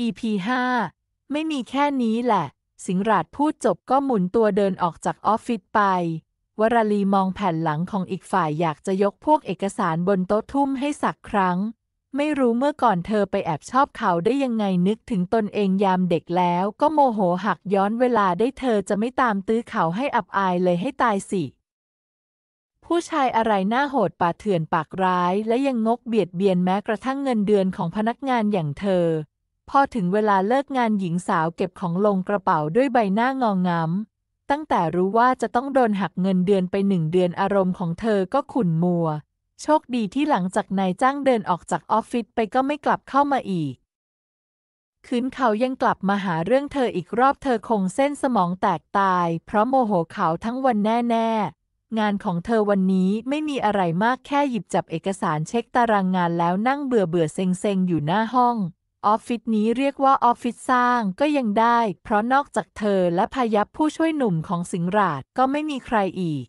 EP 5ไม่มีแค่นี้แหละ สิงหราดพูดจบก็หมุนตัวเดินออกจากออฟฟิศไป วรลีมองแผ่นหลังของอีกฝ่ายอยากจะยกพวกเอกสารบนโต๊ะทุ่มให้สักครั้ง ไม่รู้เมื่อก่อนเธอไปแอบชอบเขาได้ยังไงนึกถึงตนเองยามเด็กแล้วก็โมโหหักย้อนเวลาได้เธอจะไม่ตามตื้อเขาให้อับอายเลยให้ตายสิ ผู้ชายอะไรหน้าโหดป่าเถื่อนปากร้าย และยังงกเบียดเบียนแม้กระทั่งเงินเดือนของพนักงานอย่างเธอพอถึงเวลาเลิกงานหญิงสาวเก็บของลงกระเป๋าด้วยใบหน้างองงำตั้งแต่รู้ว่าจะต้องโดนหักเงินเดือนไปหนึ่งเดือนอารมณ์ของเธอก็ขุ่นมัว โชคดีที่หลังจากนายจ้างเดินออกจากออฟฟิศไปก็ไม่กลับเข้ามาอีก คืนเขายังกลับมาหาเรื่องเธออีกรอบเธอคงเส้นสมองแตกตาย เพราะโมโหเขาทั้งวันแน่ๆ งานของเธอวันนี้ไม่มีอะไรมากแค่หยิบจับเอกสารเช็คตารางงานแล้วนั่งเบื่อเบื่อเซ็งเซงอยู่หน้าห้องออฟฟิศนี้เรียกว่าออฟฟิศสร้างก็ยังได้ เพราะนอกจากเธอและพยับผู้ช่วยหนุ่มของสิงหราดก็ไม่มีใครอีก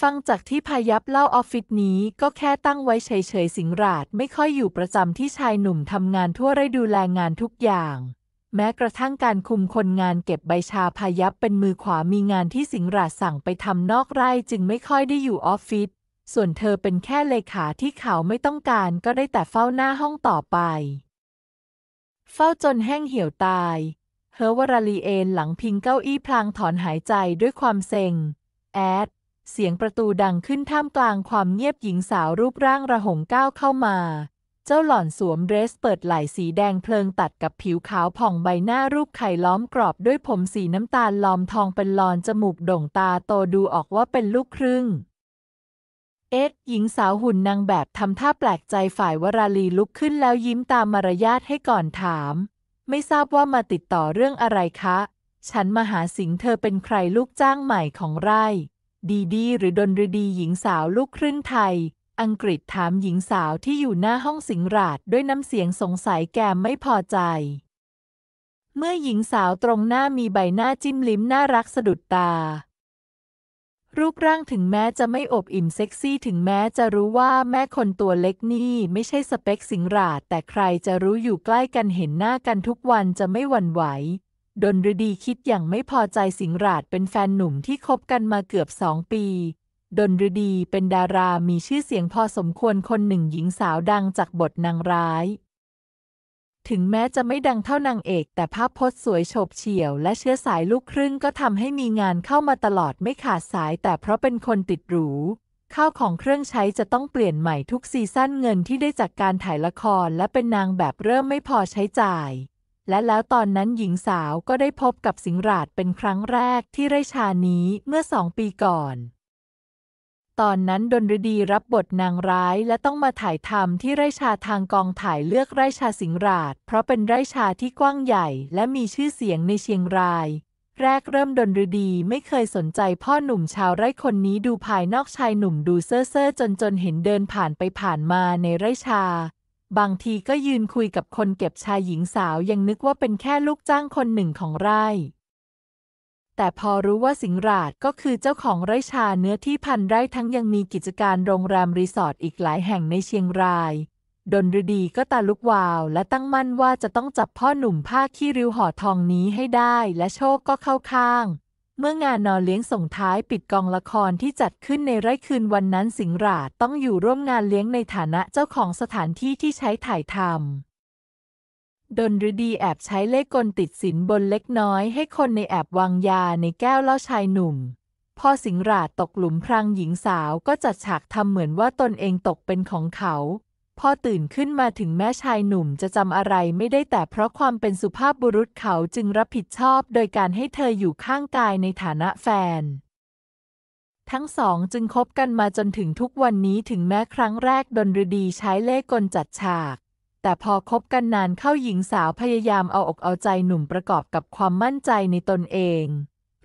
ฟังจากที่พยับเล่าออฟฟิศนี้ก็แค่ตั้งไว้เฉยๆสิงหราดไม่ค่อยอยู่ประจำที่ชายหนุ่มทำงานทั่วไรดูแลงานทุกอย่าง แม้กระทั่งการคุมคนงานเก็บใบชาพยับเป็นมือขวามีงานที่สิงหราดสั่งไปทำนอกไร่จึงไม่ค่อยได้อยู่ออฟฟิศส่วนเธอเป็นแค่เลขาที่เขาไม่ต้องการ ก็ได้แต่เฝ้าหน้าห้องต่อไปเฝ้าจนแห้งเหี่ยวตาย เฮอวราลีเอนหลังพิงเก้าอี้พลางถอนหายใจด้วยความเซ็ง แอด เสียงประตูดังขึ้นท่ามกลางความเงียบหญิงสาวรูปร่างระหงก้าวเข้ามา เจ้าหล่อนสวมเดรสเปิดไหล่สีแดงเพลิงตัดกับผิวขาวผ่องใบหน้ารูปไข่ล้อมกรอบด้วยผมสีน้ำตาลล้อมทองเป็นลอนจมูกโด่งตาโตดูออกว่าเป็นลูกครึ่งเอ็กหญิงสาวหุ่นนางแบบ ทำท่าแปลกใจฝ่ายวราลีลุกขึ้นแล้วยิ้มตามมารยาทให้ก่อนถาม ไม่ทราบว่ามาติดต่อเรื่องอะไรคะ ฉันมาหาสิงเธอเป็นใครลูกจ้างใหม่ของไร่ ดีดีหรือดนรดีหญิงสาวลูกครึ่งไทย อังกฤษถามหญิงสาวที่อยู่หน้าห้องสิงราดด้วยน้ำเสียงสงสัยแกมไม่พอใจ เมื่อหญิงสาวตรงหน้ามีใบหน้าจิ้มลิ้มน่ารักสะดุดตารูปร่างถึงแม้จะไม่อบอิ่มเซ็กซี่ถึงแม้จะรู้ว่าแม่คนตัวเล็กนี่ไม่ใช่สเปคสิงราดแต่ใครจะรู้อยู่ใกล้กันเห็นหน้ากันทุกวันจะไม่หวั่นไหว ดนฤดีคิดอย่างไม่พอใจสิงราดเป็นแฟนหนุ่มที่คบกันมาเกือบสองปี ดนฤดีเป็นดารามีชื่อเสียงพอสมควรคนหนึ่งหญิงสาวดังจากบทนางร้ายถึงแม้จะไม่ดังเท่านางเอก แต่ภาพพจน์สวยโฉบเฉี่ยว และเชื้อสายลูกครึ่งก็ทำให้มีงานเข้ามาตลอดไม่ขาดสาย แต่เพราะเป็นคนติดหรูข้าวของเครื่องใช้จะต้องเปลี่ยนใหม่ทุกซีซั่นเงินที่ได้จากการถ่ายละครและเป็นนางแบบเริ่มไม่พอใช้จ่าย และแล้วตอนนั้นหญิงสาวก็ได้พบกับสิงหราดเป็นครั้งแรกที่ไร่ชานี้ เมื่อสองปีก่อนตอนนั้นดนรดีรับบทนางร้ายและต้องมาถ่ายทำที่ไร่ชาทางกองถ่ายเลือกไร่ชาสิงราช เพราะเป็นไร่ชาที่กว้างใหญ่และมีชื่อเสียงในเชียงราย แรกเริ่มดนรดีไม่เคยสนใจพ่อหนุ่มชาวไร่คนนี้ดูภายนอกชายหนุ่มดูเซ่อเซ่อจนจนเห็นเดินผ่านไปผ่านมาในไร่ชา บางทีก็ยืนคุยกับคนเก็บชายหญิงสาวยังนึกว่าเป็นแค่ลูกจ้างคนหนึ่งของไร่แต่พอรู้ว่าสิงห์ราชก็คือเจ้าของไร่ชาเนื้อที่พันไร่ทั้งยังมีกิจการโรงแรมรีสอร์ทอีกหลายแห่งในเชียงราย ดนฤดีก็ตาลุกวาว และตั้งมั่นว่าจะต้องจับพ่อหนุ่มผ้าขี้ริ้วห่อทองนี้ให้ได้และโชคก็เข้าข้าง เมื่องานนอนเลี้ยงส่งท้ายปิดกองละครที่จัดขึ้นในไร่คืนวันนั้น สิงห์ราชต้องอยู่ร่วมงานเลี้ยงในฐานะเจ้าของสถานที่ที่ใช้ถ่ายทำดนฤดีแอบใช้เล่กลติดสินบนเล็กน้อยให้คนในแอบวางยาในแก้วเล่าชายหนุ่มพอสิงราตกหลุมพรางหญิงสาวก็จัดฉากทำเหมือนว่าตนเองตกเป็นของเขา พอตื่นขึ้นมาถึงแม่ชายหนุ่มจะจำอะไรไม่ได้แต่เพราะความเป็นสุภาพบุรุษเขาจึงรับผิดชอบโดยการให้เธออยู่ข้างกายในฐานะแฟน ทั้งสองจึงคบกันมาจนถึงทุกวันนี้ถึงแม้ครั้งแรกดนฤดีใช้เล่กลจัดฉากแต่พอคบกันนานเข้าหญิงสาวพยายามเอาอกเอาใจหนุ่มประกอบกับความมั่นใจในตนเอง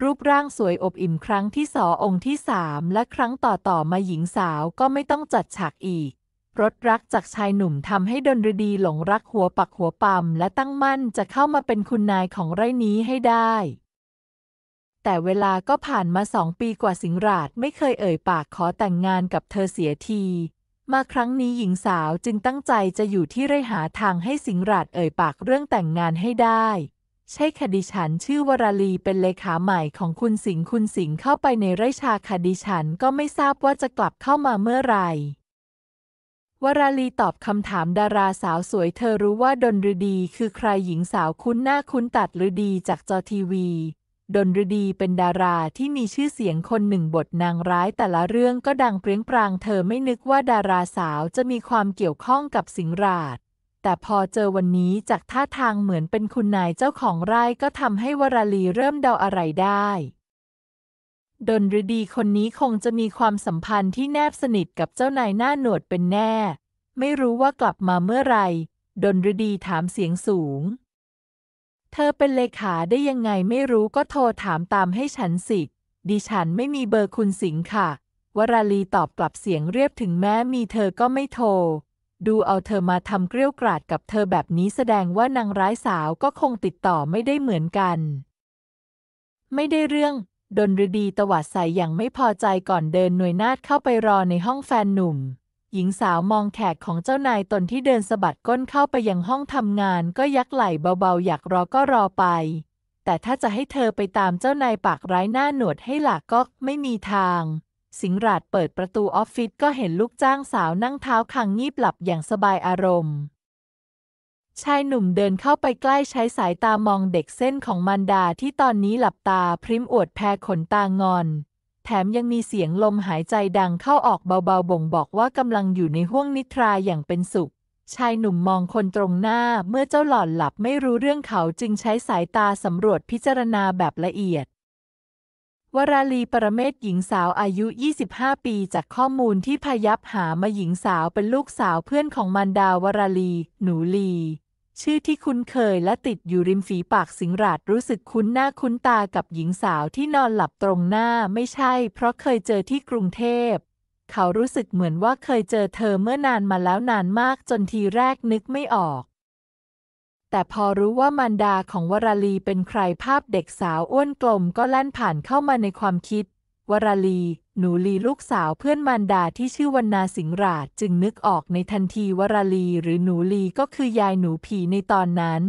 รูปร่างสวยอบอิ่มครั้งที่สอองค์ที่สามและครั้งต่อๆ มาหญิงสาวก็ไม่ต้องจัดฉากอีกรสรักจากชายหนุ่มทำให้ดนรดีหลงรักหัวปักหัวปั๊มและตั้งมั่นจะเข้ามาเป็นคุณนายของไร่นี้ให้ได้ แต่เวลาก็ผ่านมาสองปีกว่าสิงราชไม่เคยเอ่ย ปากขอแต่งงานกับเธอเสียทีมาครั้งนี้หญิงสาวจึงตั้งใจจะอยู่ที่ไรหาทางให้สิงราชเอ่ยปากเรื่องแต่งงานให้ได้ ใช่คดิฉันชื่อวราลีเป็นเลขาใหม่ของคุณสิงคุณสิงเข้าไปในไรชาคดิฉันก็ไม่ทราบว่าจะกลับเข้ามาเมื่อไหร่ วราลีตอบคำถามดาราสาวสวยเธอรู้ว่าดนรดี คือใครหญิงสาวคุ้นหน้าคุ้นตัดรดีจากจอทีวีดนรดีเป็นดาราที่มีชื่อเสียงคนหนึ่งบทนางร้ายแต่ละเรื่องก็ดังเปรียงปรางเธอไม่นึกว่าดาราสาวจะมีความเกี่ยวข้องกับสิงราช แต่พอเจอวันนี้จากท่าทางเหมือนเป็นคุณนายเจ้าของไร่ก็ทำให้วราลีเริ่มเดาอะไรได้ ดนรดีคนนี้คงจะมีความสัมพันธ์ที่แนบสนิทกับเจ้านายหน้าหนวดเป็นแน่ ไม่รู้ว่ากลับมาเมื่อไรดนรดีถามเสียงสูงเธอเป็นเลขาได้ยังไงไม่รู้ก็โทรถามตามให้ฉันสิดิฉันไม่มีเบอร์คุณสิง์ค่ะ วราลีตอบกลับเสียงเรียบถึงแม้มีเธอก็ไม่โทร ดูเอาเธอมาทำเกลี้ยกราดกับเธอแบบนี้แสดงว่านางร้ายสาวก็คงติดต่อไม่ได้เหมือนกัน ไม่ได้เรื่อง ดนรดีตวัดใส่อย่างไม่พอใจก่อนเดินหน่วยนาดเข้าไปรอในห้องแฟนหนุ่มหญิงสาวมองแขกของเจ้านายตนที่เดินสะบัดก้นเข้าไปยังห้องทำงานก็ยักไหล่เบา ๆอยากรอก็รอไป แต่ถ้าจะให้เธอไปตามเจ้านายปากร้ายหน้าหนวดให้หลักก็ไม่มีทาง สิงหราดเปิดประตูออฟฟิศก็เห็นลูกจ้างสาวนั่งเท้าคังงีบหลับอย่างสบายอารมณ์ ชายหนุ่มเดินเข้าไปใกล้ใช้สายตามองเด็กเส้นของมันดาที่ตอนนี้หลับตาพริมอวดแพรขนตางอนแถมยังมีเสียงลมหายใจดังเข้าออกเบาๆ บ่งบอกว่ากำลังอยู่ในห้วงนิทราอย่างเป็นสุข ชายหนุ่มมองคนตรงหน้าเมื่อเจ้าหล่อนหลับไม่รู้เรื่องเขาจึงใช้สายตาสำรวจพิจารณาแบบละเอียด วราลีปรเมศหญิงสาวอายุ 25 ปีจากข้อมูลที่พยับหามาหญิงสาวเป็นลูกสาวเพื่อนของมันดาวราลี หนูลีชื่อที่คุ้นเคยและติดอยู่ริมฝีปากสิงหราดรู้สึกคุ้นหน้าคุ้นตากับหญิงสาวที่นอนหลับตรงหน้าไม่ใช่ เพราะเคยเจอที่กรุงเทพ เขารู้สึกเหมือนว่าเคยเจอเธอเมื่อนานมาแล้วนานมากจนทีแรกนึกไม่ออก แต่พอรู้ว่ามารดาของวรลีเป็นใครภาพเด็กสาวอ้วนกลมก็แล่นผ่านเข้ามาในความคิดวรลี หนูลีลูกสาวเพื่อนมารดาที่ชื่อวันนาสิงหราชจึงนึกออกในทันทีวราลี หรือหนูลีก็คือยายหนูผีในตอนนั้น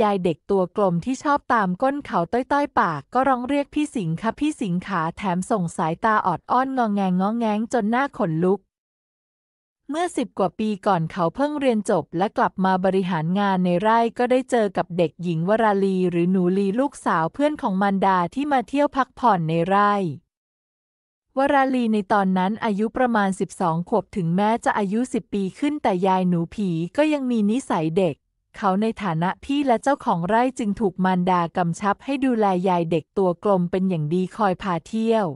ยายเด็กตัวกลมที่ชอบตามก้นเขาต้อยๆปากก็ร้องเรียกพี่สิงค่ะพี่สิงขาแถมส่งสายตาออดอ้อนงองแงงงอแงงจนหน้าขนลุก เมื่อสิบกว่าปีก่อนเขาเพิ่งเรียนจบ และกลับมาบริหารงานในไร่ก็ได้เจอกับเด็กหญิงวราลี หรือหนูลีลูกสาวเพื่อนของมันดาที่มาเที่ยวพักผ่อนในไร่วราลีในตอนนั้นอายุประมาณ 12 ขวบถึงแม้จะอายุ 10 ปีขึ้นแต่ยายหนูผีก็ยังมีนิสัยเด็ก เขาในฐานะพี่และเจ้าของไร่จึงถูกมารดากำชับให้ดูแลยายเด็กตัวกลมเป็นอย่างดีคอยพาเที่ยว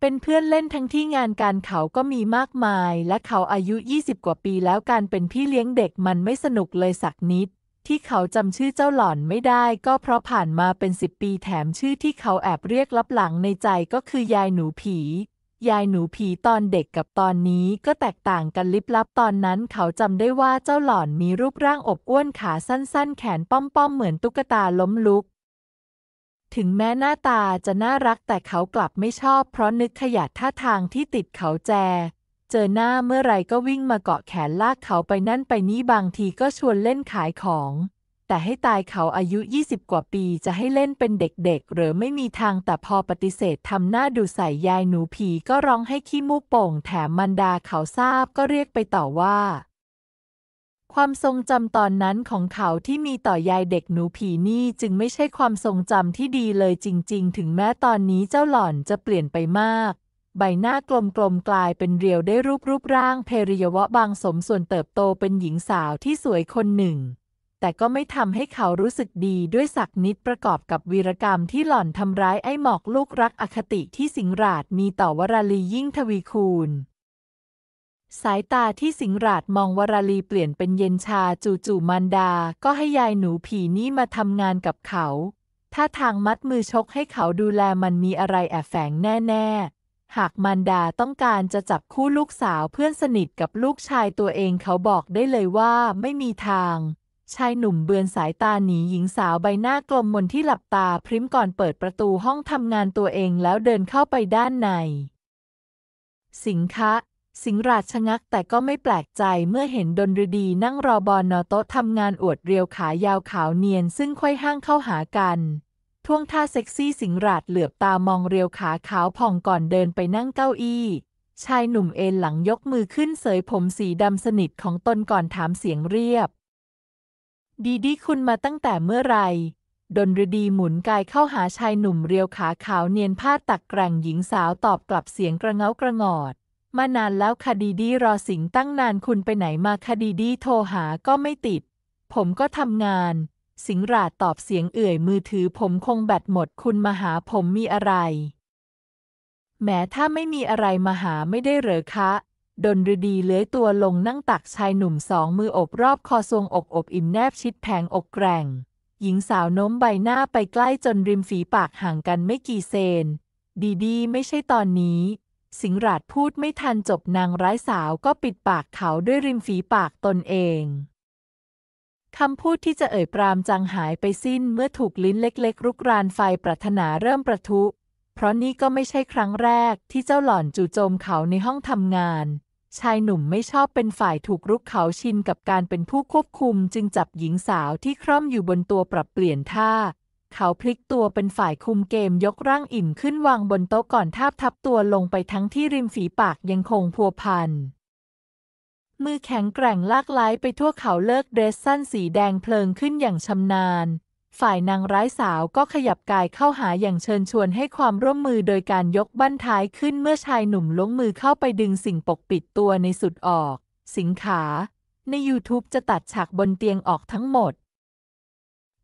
เป็นเพื่อนเล่นทั้งที่งานการเขาก็มีมากมายและเขาอายุ 20 กว่าปีแล้วการเป็นพี่เลี้ยงเด็กมันไม่สนุกเลยสักนิดที่เขาจำชื่อเจ้าหล่อนไม่ได้ ก็เพราะผ่านมาเป็นสิบปีแถมชื่อที่เขาแอบเรียกลับหลังในใจก็คือยายหนูผี ยายหนูผีตอนเด็กกับตอนนี้ก็แตกต่างกันลิบลับตอนนั้นเขาจำได้ว่าเจ้าหล่อนมีรูปร่างอบอ้วนขาสั้น ๆ แขนป้อมๆ เหมือนตุ๊กตาล้มลุก ถึงแม้หน้าตาจะน่ารักแต่เขากลับไม่ชอบเพราะนึกขยะท่าทางที่ติดเขาแจเจอหน้าเมื่อไรก็วิ่งมาเกาะแขนลากเขาไปนั่นไปนี่บางทีก็ชวนเล่นขายของ แต่ให้ตายเขาอายุ20กว่าปีจะให้เล่นเป็นเด็กๆ หรือไม่มีทางแต่พอปฏิเสธทำหน้าดูใส่ยายหนูผีก็ร้องให้ขี้มูกโป่งแถมมันดาเขาทราบก็เรียกไปต่อว่า ความทรงจำตอนนั้นของเขาที่มีต่อยายเด็กหนูผีนี่ จึงไม่ใช่ความทรงจำที่ดีเลยจริง ๆ ถึงแม้ตอนนี้เจ้าหล่อนจะเปลี่ยนไปมากใบหน้ากลมๆกกลายเป็นเรียวได้รูปรูปร่างเพริยวะบางสมส่วนเติบโตเป็นหญิงสาวที่สวยคนหนึ่ง แต่ก็ไม่ทำให้เขารู้สึกดีด้วยสักนิดประกอบกับวีรกรรมที่หล่อนทำร้ายไอ้หมอกลูกรักอคติที่สิงราชมีต่อวราลียิ่งทวีคูณ สายตาที่สิงราชมองวราลีเปลี่ยนเป็นเย็นชาจูู่มันดา ก็ให้ยายหนูผีนี่มาทำงานกับเขา ถ้าทางมัดมือชกให้เขาดูแลมันมีอะไรแอบแฝงแน่ ๆหากมันดาต้องการจะจับคู่ลูกสาวเพื่อนสนิทกับลูกชายตัวเองเขาบอกได้เลยว่า ไม่มีทาง ชายหนุ่มเบือนสายตาหนีหญิงสาวใบหน้ากลมมนที่หลับตาพริ้มก่อนเปิดประตูห้องทำงานตัวเองแล้วเดินเข้าไปด้านใน สิงคะสิงราชชะงักแต่ก็ไม่แปลกใจเมื่อเห็นดนรดีนั่งรอบอนนอโต๊ะทำงานอวดเรียวขายาวขาวเนียนซึ่งค่อยห้างเข้าหากันท่วงท่าเซ็กซี่สิงราดเหลือบตามองเรียวขาขาวผ่องก่อนเดินไปนั่งเก้าอี้ ชายหนุ่มเอ็นหลังยกมือขึ้นเสยผมสีดำสนิทของตนก่อนถามเสียงเรียบ ดีดีคุณมาตั้งแต่เมื่อไหร่ดนรดีหมุนกายเข้าหาชายหนุ่มเรียวขาขาวเนียนผ้าตักแกร่งหญิงสาวตอบกลับเสียงกระเงากระงอด มานานแล้วคดีดีรอสิงตั้งนานคุณไปไหนมาคดีดีโทรหาก็ไม่ติด ผมก็ทำงานสิงห์ราตอบเสียงเอื่อยมือถือผมคงแบตหมดคุณมาหาผมมีอะไร แม้ถ้าไม่มีอะไรมาหาไม่ได้เหรอคะ ดนฤดีเลื้อยตัวลงนั่งตักชายหนุ่มสองมืออบรอบคอทรงอกอบอิ่มแนบชิดแผงอกแกร่ง หญิงสาวโน้มใบหน้าไปใกล้จนริมฝีปากห่างกันไม่กี่เซน ดีดีไม่ใช่ตอนนี้ สิงราชพูดไม่ทันจบนางร้ายสาวก็ปิดปากเขาด้วยริมฝีปากตนเองคำพูดที่จะเอ่ยปรามจังหายไปสิ้นเมื่อถูกลิ้นเล็กๆรุกรานไฟปรารถนาเริ่มประทุ เพราะนี่ก็ไม่ใช่ครั้งแรกที่เจ้าหล่อนจู่โจมเขาในห้องทำงาน ชายหนุ่มไม่ชอบเป็นฝ่ายถูกรุกเขาชินกับการเป็นผู้ควบคุมจึงจับหญิงสาวที่คร่อมอยู่บนตัวปรับเปลี่ยนท่า เขาพลิกตัวเป็นฝ่ายคุมเกมยกร่างอิ่มขึ้นวางบนโต๊ะก่อนทาบทับตัวลงไปทั้งที่ริมฝีปากยังคงพัวพันมือแข็งแกร่งลากไล้ไปทั่วเขาเลิกเดรสสั้นสีแดงเพลิงขึ้นอย่างชำนาญ ฝ่ายนางร้ายสาวก็ขยับกายเข้าหาอย่างเชิญชวนให้ความร่วมมือโดยการยกบั้นท้ายขึ้นเมื่อชายหนุ่มล้งมือเข้าไปดึงสิ่งปกปิดตัวในสุดออก สิงขา ใน YouTube จะตัดฉากบนเตียงออกทั้งหมด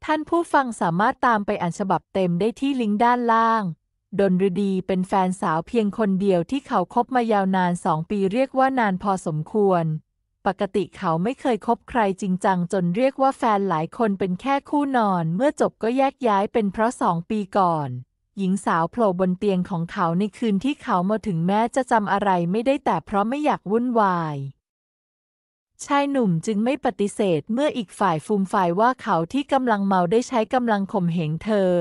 ท่านผู้ฟังสามารถตามไปอ่านฉบับเต็มได้ที่ลิงก์ด้านล่างดนฤดีเป็นแฟนสาวเพียงคนเดียวที่เขาคบมายาวนานสอง ปีเรียกว่านานพอสมควร ปกติเขาไม่เคยคบใครจริงจังจนเรียกว่าแฟนหลายคนเป็นแค่คู่นอนเมื่อจบก็แยกย้ายเป็นเพราะสองปีก่อน หญิงสาวโผล่บนเตียงของเขาในคืนที่เขามาถึงแม้จะจำอะไรไม่ได้แต่เพราะไม่อยากวุ่นวาย ชายหนุ่มจึงไม่ปฏิเสธเมื่ออีกฝ่ายฟูมฝ่ายว่าเขาที่กำลังเมาได้ใช้กำลังข่มเหงเธอ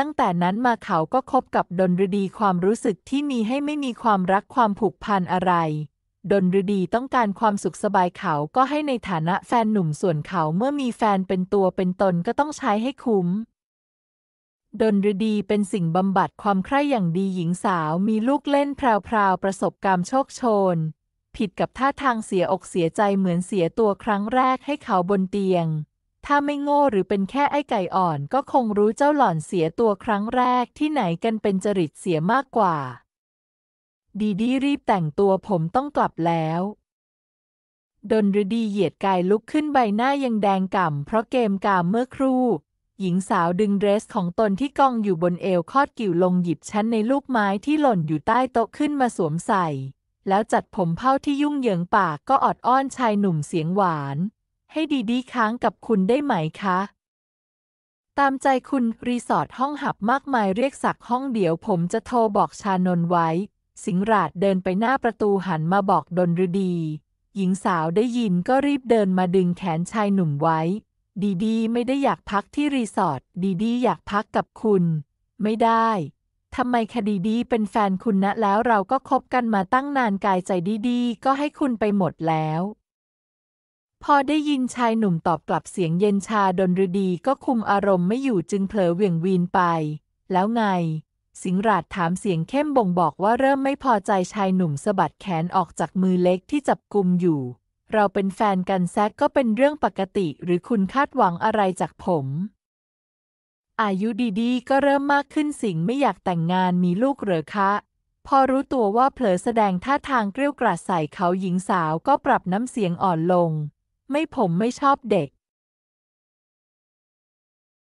ตั้งแต่นั้นมาเขาก็คบกับดนรดีความรู้สึกที่มีให้ไม่มีความรักความผูกพันอะไร ดนรดีต้องการความสุขสบายเขาก็ให้ในฐานะแฟนหนุ่มส่วนเขาเมื่อมีแฟนเป็นตัวเป็นตนก็ต้องใช้ให้คุ้ม ดนรดีเป็นสิ่งบำบัดความใคร่อย่างดีหญิงสาวมีลูกเล่นแพรวๆ ประสบการณ์โชคโชน ผิดกับท่าทางเสียอกเสียใจเหมือนเสียตัวครั้งแรกให้เขาบนเตียงถ้าไม่โง่หรือเป็นแค่ไอ้ไก่อ่อนก็คงรู้เจ้าหล่อนเสียตัวครั้งแรกที่ไหนกันเป็นจริตเสียมากกว่า ดีดีรีบแต่งตัวผมต้องกลับแล้ว ดนรดีเหยียดกายลุกขึ้นใบหน้ายังแดงก่ำเพราะเกมกามเมื่อครู่ หญิงสาวดึงเดรสของตนที่กองอยู่บนเอวคอดกิ่วลงหยิบชั้นในลูกไม้ที่หล่นอยู่ใต้โต๊ะขึ้นมาสวมใส่แล้วจัดผมเผ้าที่ยุ่งเหยิงปากก็อดอ้อนชายหนุ่มเสียงหวานให้ดีดีค้างกับคุณได้ไหมคะ ตามใจคุณรีสอร์ทห้องหับมากมายเรียกสักห้องเดี๋ยวผมจะโทรบอกชานนไว้ สิงหราดเดินไปหน้าประตูหันมาบอกดนรดี หญิงสาวได้ยินก็รีบเดินมาดึงแขนชายหนุ่มไว้ ดีดีไม่ได้อยากพักที่รีสอร์ท ดีดีอยากพักกับคุณ ไม่ได้ ทำไมคดีดีเป็นแฟนคุณนะแล้วเราก็คบกันมาตั้งนานกายใจดีๆก็ให้คุณไปหมดแล้วพอได้ยินชายหนุ่มตอบกลับเสียงเย็นชาดนฤดีก็คุมอารมณ์ไม่อยู่จึงเผลอเหวี่ยงวีนไป แล้วไง สิงราชถามเสียงเข้มบ่งบอกว่าเริ่มไม่พอใจชายหนุ่มสะบัดแขนออกจากมือเล็กที่จับกุมอยู่ เราเป็นแฟนกันแซกก็เป็นเรื่องปกติหรือคุณคาดหวังอะไรจากผม อายุดีๆก็เริ่มมากขึ้นสิงไม่อยากแต่งงานมีลูกเหรอคะ พอรู้ตัวว่าเผลอแสดงท่าทางเกลี้ยกล่อมใส่เขาหญิงสาวก็ปรับน้ำเสียงอ่อนลงไม่ผมไม่ชอบเด็ก